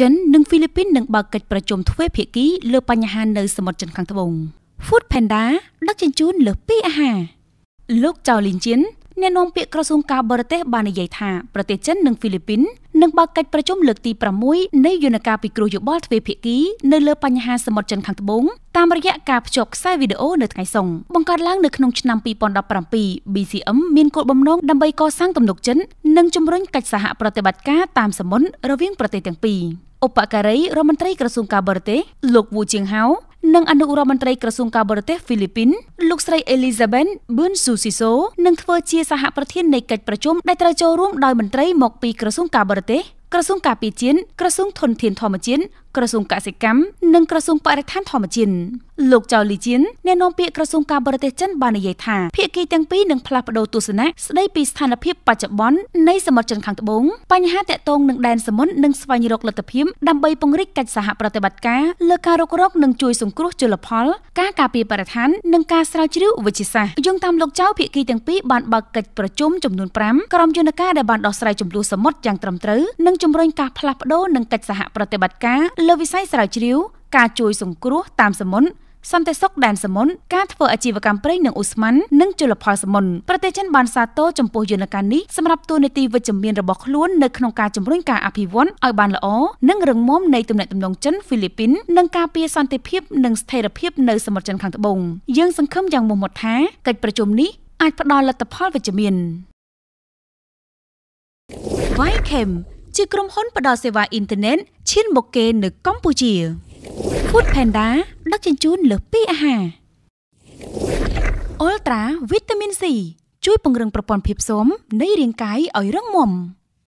ចិននិងហ្វីលីពីននឹងបើកកិច្ចប្រជុំទ្វេភាគី លើបញ្ហានៅសមុទ្រចិនខាងត្បូង Food Panda ដឹកជញ្ជូនលើសពីអាហារលោកចៅលីនជិនអ្នកនាំពាក្យក្រសួងការបរទេសបាននិយាយថាប្រទេសចិននិងហ្វីលីពីននិងបើកកិច្ចប្រជុំលើកទី6នៃយន្តការពិគ្រោះយោបល់ទ្វេភាគីនៅលើបញ្ហាសមុទ្រចិនខាងត្បូងតាមរយៈការភ្ជាប់ខ្សែវីដេអូនៅថ្ងៃសុងបង្កើតឡើងនៅក្នុងឆ្នាំ2017 BCM មានគោលបំណងដើម្បីកសាងទំនុកចិត្តនិងជំរុញកិច្ចសហប្រតិបត្តិការតាមសមុទ្ររវាងប្រទេសទាំងពីរឧបការីរដ្ឋមន្ត្រី ក្រសួងការបរទេសលោកវូជាងហៅនិងអនុរដ្ឋមន្ត្រីក្រសួងការបរទេសហ្វីលីពីនលោកស្រី Elizabeth Bun Susiso នឹងធ្វើជាសហប្រធាននៃកិច្ចប្រជុំដែលត្រូវចូលរួមដោយមន្ត្រី មកពីក្រសួងការបរទេសក្រសួងការពារជាតិក្រសួងធនធានធម្មជាតិក្រសួងកសិកម្មនិងក្រសួងបរិស្ថានធម្មជាតិលោកចៅលីជៀនអ្នកនាំពាក្យក្រសួងការបរទេសចិនបាននិយាយថាភាគីទាំងពីរនឹងផ្លាស់ប្តូរទស្សនៈស្ដីពីស្ថានភាពបច្ចុប្បន្ននៃសមុទ្រចិនខាងត្បូងបញ្ហាតាក់ទងនឹងដែនសមុទ្រនិងស្វែងរកលទ្ធភាពដើម្បីពង្រីកកិច្ចសហប្រតិបត្តិការលើការរុករក និងជួយសង្គ្រោះជលផល ការការពារបរិស្ថាននិងការស្រាវជ្រាវវិទ្យាសាស្ត្រយោងតាមលោកចៅភាគីទាំងពីរបានបើកកិច្ចប្រជុំចំនួន5ក្រុមយន្តការដែលបានដោះស្រាយចំនួនសមុទ្រយ៉ាងត្រឹមត្រូវនិងជំរុញការផ្លាស់ប្តូរនិងកិច្ចសហប្រតិបត្តិការលើវិស័យស្រាវជ្រាវ ការជួយសង្គ្រោះតាមសមុទ្រសន្តិសុខដែនសមុទ្រការធ្វើអាជីវកម្មប្រេងនិងឧស្ម័ននិងជលផលសមុទ្រប្រទេសចិនបានសាទរចំពោះយន្តការនេះសម្រាប់ទូនីតិវិជ្ជមានរបស់ខ្លួននៅក្នុងការជំរុញការអភិវឌ្ឍឲ្យបានល្អនិងរឹងមាំនៃទំនាក់ទំនងចិនហ្វីលីពីននិងការពារសន្តិភាពនិងស្ថិរភាព នៅសមុទ្រចិនខាងត្បូងយើងសង្ឃឹមយ៉ាងមោះមុតថាកិច្ចប្រជុំនេះអាចផ្ដល់លទ្ធផលវិជ្ជមាន Vikem ជាក្រុមហ៊ុនផ្ដល់សេវាអ៊ីនធឺណិតឈានមកគេនៅកម្ពុជា Food Panda ដឹកជញ្ជូនលើសពីអាហារ Ultra Vitamin C ជួយពង្រឹងប្រព័ន្ធភាពស៊ាំនៃរាងកាយឲ្យរឹងមាំ